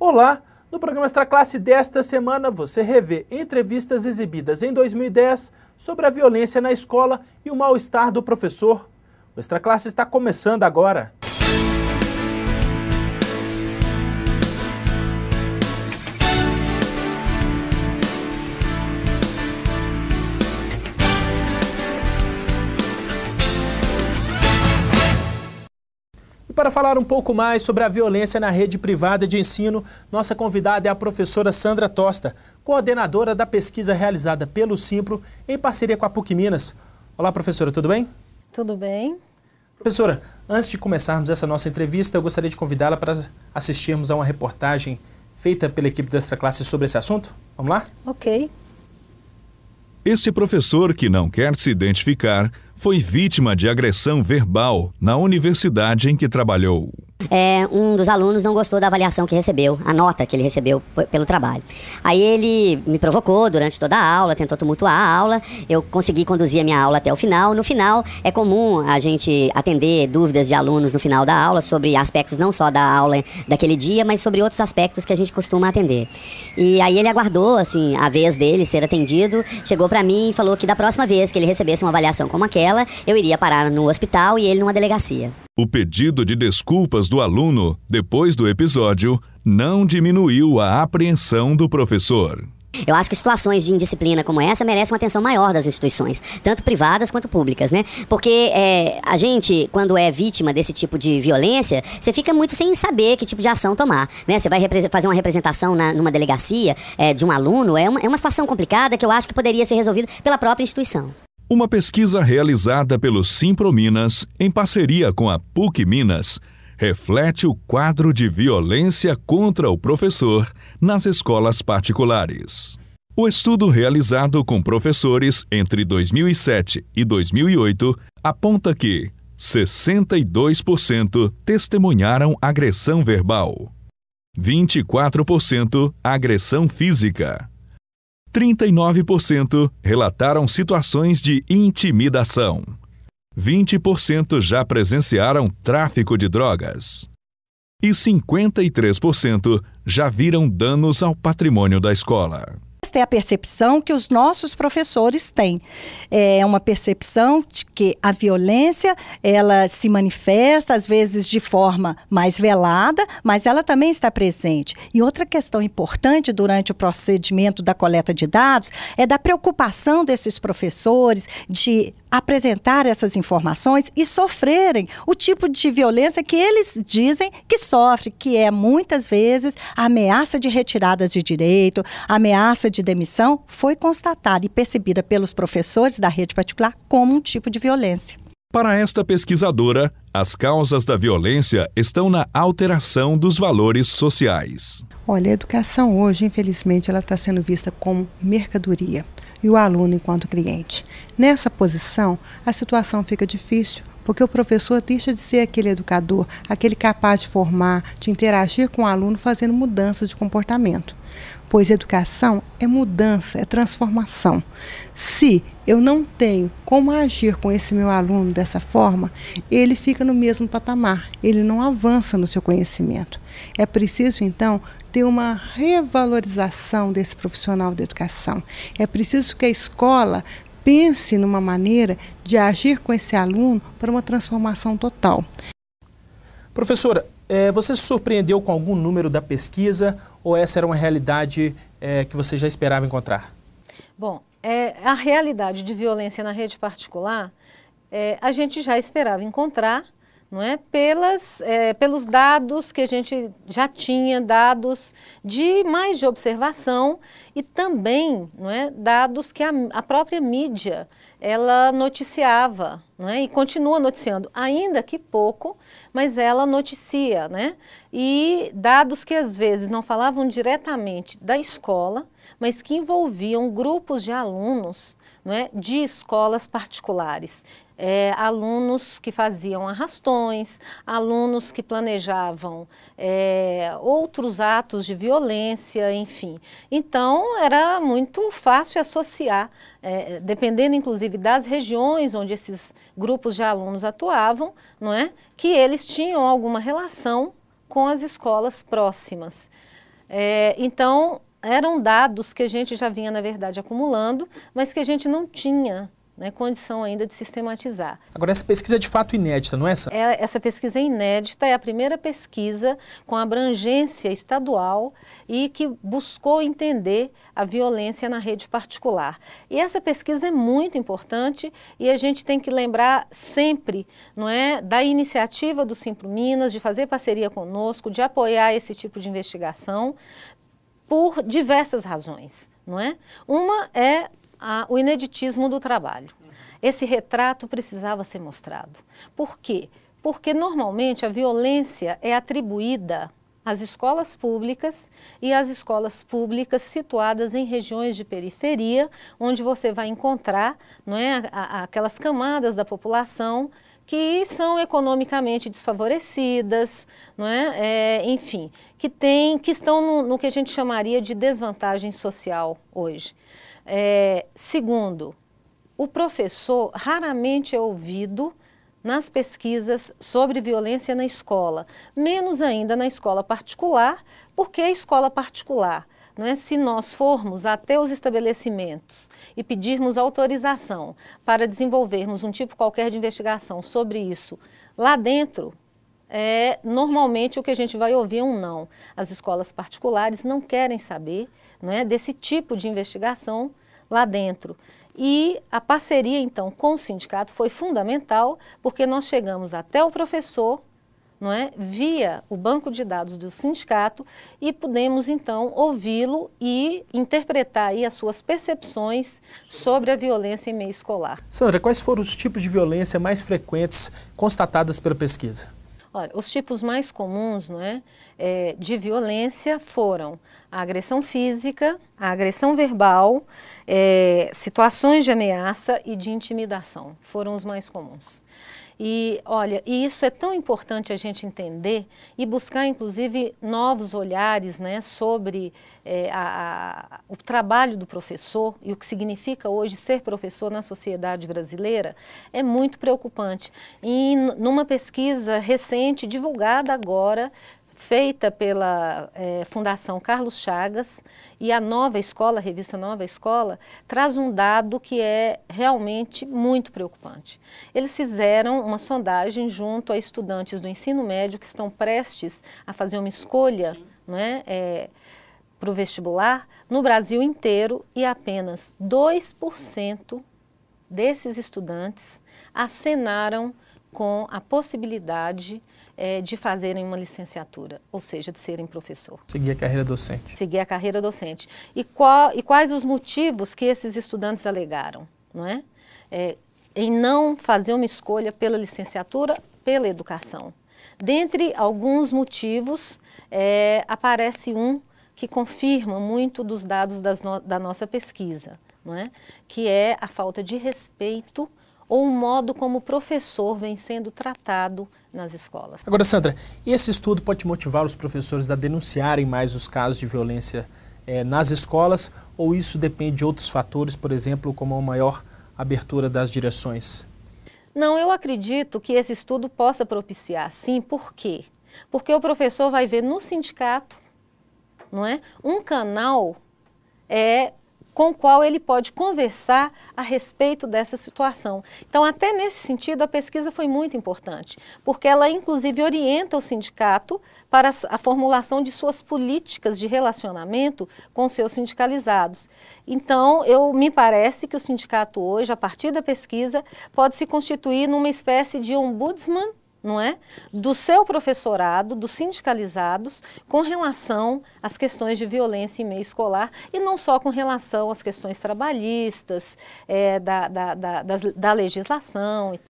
Olá! No programa Extra Classe desta semana, você revê entrevistas exibidas em 2010 sobre a violência na escola e o mal-estar do professor. O Extra Classe está começando agora. Para falar um pouco mais sobre a violência na rede privada de ensino, nossa convidada é a professora Sandra Tosta, coordenadora da pesquisa realizada pelo Simpro em parceria com a PUC Minas. Olá, professora, tudo bem? Tudo bem. Professora, antes de começarmos essa nossa entrevista, eu gostaria de convidá-la para assistirmos a uma reportagem feita pela equipe do Extra Classe sobre esse assunto. Vamos lá? Ok. Esse professor que não quer se identificar foi vítima de agressão verbal na universidade em que trabalhou. É, um dos alunos não gostou da avaliação que recebeu, a nota que ele recebeu pelo trabalho. Aí ele me provocou durante toda a aula, tentou tumultuar a aula, eu consegui conduzir a minha aula até o final. No final, é comum a gente atender dúvidas de alunos no final da aula sobre aspectos não só da aula daquele dia, mas sobre outros aspectos que a gente costuma atender. E aí ele aguardou, assim, a vez dele ser atendido, chegou para mim e falou que da próxima vez que ele recebesse uma avaliação como aquela, dela, eu iria parar no hospital e ele numa delegacia. O pedido de desculpas do aluno, depois do episódio, não diminuiu a apreensão do professor. Eu acho que situações de indisciplina como essa merecem uma atenção maior das instituições, tanto privadas quanto públicas, né? Porque é, a gente, quando é vítima desse tipo de violência, você fica muito sem saber que tipo de ação tomar, né? Você vai fazer uma representação na, numa delegacia é, de um aluno, é uma, é uma situação complicada que eu acho que poderia ser resolvida pela própria instituição. Uma pesquisa realizada pelo Simprominas, em parceria com a PUC Minas, reflete o quadro de violência contra o professor nas escolas particulares. O estudo realizado com professores entre 2007 e 2008 aponta que 62% testemunharam agressão verbal, 24% agressão física, 39% relataram situações de intimidação. 20% já presenciaram tráfico de drogas. E 53% já viram danos ao patrimônio da escola. Esta é a percepção que os nossos professores têm. É uma percepção de que a violência, ela se manifesta às vezes de forma mais velada, mas ela também está presente. E outra questão importante durante o procedimento da coleta de dados é da preocupação desses professores de apresentar essas informações e sofrerem o tipo de violência que eles dizem que sofre, que é muitas vezes ameaça de retiradas de direito, ameaça de de demissão foi constatada e percebida pelos professores da rede particular como um tipo de violência. Para esta pesquisadora, as causas da violência estão na alteração dos valores sociais. Olha, a educação hoje, infelizmente, ela está sendo vista como mercadoria e o aluno enquanto cliente. Nessa posição, a situação fica difícil porque o professor deixa de ser aquele educador, aquele capaz de formar, de interagir com o aluno fazendo mudanças de comportamento. Pois educação é mudança, é transformação. Se eu não tenho como agir com esse meu aluno dessa forma, ele fica no mesmo patamar, ele não avança no seu conhecimento. É preciso, então, ter uma revalorização desse profissional da educação. É preciso que a escola pense numa maneira de agir com esse aluno para uma transformação total. Professora, eh, você se surpreendeu com algum número da pesquisa ou essa era uma realidade eh, que você já esperava encontrar? Bom, é, a realidade de violência na rede particular, é, a gente já esperava encontrar, não é? Pelas, é, pelos dados que a gente já tinha, dados de mais de observação e também não é? dados que a, a própria mídia ela noticiava não é? e continua noticiando, ainda que pouco, mas ela noticia. Né? E dados que às vezes não falavam diretamente da escola, mas que envolviam grupos de alunos não é, de escolas particulares. É, alunos que faziam arrastões, alunos que planejavam é, outros atos de violência, enfim. Então, era muito fácil associar, é, dependendo inclusive das regiões onde esses grupos de alunos atuavam, não é, que eles tinham alguma relação com as escolas próximas. É, então, eram dados que a gente já vinha, na verdade, acumulando, mas que a gente não tinha né, condição ainda de sistematizar. Agora, essa pesquisa é de fato inédita, não é essa? É, essa pesquisa é inédita, é a primeira pesquisa com abrangência estadual e que buscou entender a violência na rede particular. E essa pesquisa é muito importante e a gente tem que lembrar sempre não é, da iniciativa do Simpro Minas, de fazer parceria conosco, de apoiar esse tipo de investigação, por diversas razões, não é? Uma é a, o ineditismo do trabalho. Esse retrato precisava ser mostrado. Por quê? Porque normalmente a violência é atribuída às escolas públicas e às escolas públicas situadas em regiões de periferia, onde você vai encontrar não é, a, a, aquelas camadas da população que são economicamente desfavorecidas, não é? é enfim, que, tem, que estão no, no, que a gente chamaria de desvantagem social hoje. É, segundo, o professor raramente é ouvido nas pesquisas sobre violência na escola, menos ainda na escola particular, porque a escola particular né? Se nós formos até os estabelecimentos e pedirmos autorização para desenvolvermos um tipo qualquer de investigação sobre isso lá dentro, é, normalmente o que a gente vai ouvir é um não. As escolas particulares não querem saber né, desse tipo de investigação lá dentro. E a parceria, então, com o sindicato foi fundamental, porque nós chegamos até o professor não é? via o banco de dados do sindicato e pudemos então ouvi-lo e interpretar aí as suas percepções sobre a violência em meio escolar. Sandra, quais foram os tipos de violência mais frequentes constatadas pela pesquisa? Olha, os tipos mais comuns não é, é, de violência foram a agressão física, a agressão verbal, é, situações de ameaça e de intimidação. Foram os mais comuns. E olha, e isso é tão importante a gente entender e buscar, inclusive, novos olhares né, sobre é, a, a, o trabalho do professor e o que significa hoje ser professor na sociedade brasileira é muito preocupante. E numa pesquisa recente, divulgada agora feita pela é, Fundação Carlos Chagas e a Nova Escola, a revista Nova Escola, traz um dado que é realmente muito preocupante. Eles fizeram uma sondagem junto a estudantes do ensino médio que estão prestes a fazer uma escolha né, é, eh, para o vestibular no Brasil inteiro e apenas 2% desses estudantes acenaram com a possibilidade é, de fazerem uma licenciatura, ou seja, de serem professor. Seguir a carreira docente. Seguir a carreira docente. E, qual, e quais os motivos que esses estudantes alegaram, não é? é? Em não fazer uma escolha pela licenciatura, pela educação. Dentre alguns motivos, é, aparece um que confirma muito dos dados no, da nossa pesquisa, não é? que é a falta de respeito ou o modo como o professor vem sendo tratado nas escolas. Agora, Sandra, esse estudo pode motivar os professores a denunciarem mais os casos de violência eh, nas escolas ou isso depende de outros fatores, por exemplo, como a maior abertura das direções? Não, eu acredito que esse estudo possa propiciar, sim. Por quê? Porque o professor vai ver no sindicato, não é? Um canal é com o qual ele pode conversar a respeito dessa situação. Então, até nesse sentido, a pesquisa foi muito importante, porque ela inclusive orienta o sindicato para a formulação de suas políticas de relacionamento com seus sindicalizados. Então, eu me parece que o sindicato hoje, a partir da pesquisa, pode se constituir numa espécie de ombudsman não é? do seu professorado, dos sindicalizados, com relação às questões de violência em meio escolar e não só com relação às questões trabalhistas, é, da, da, da, da legislação.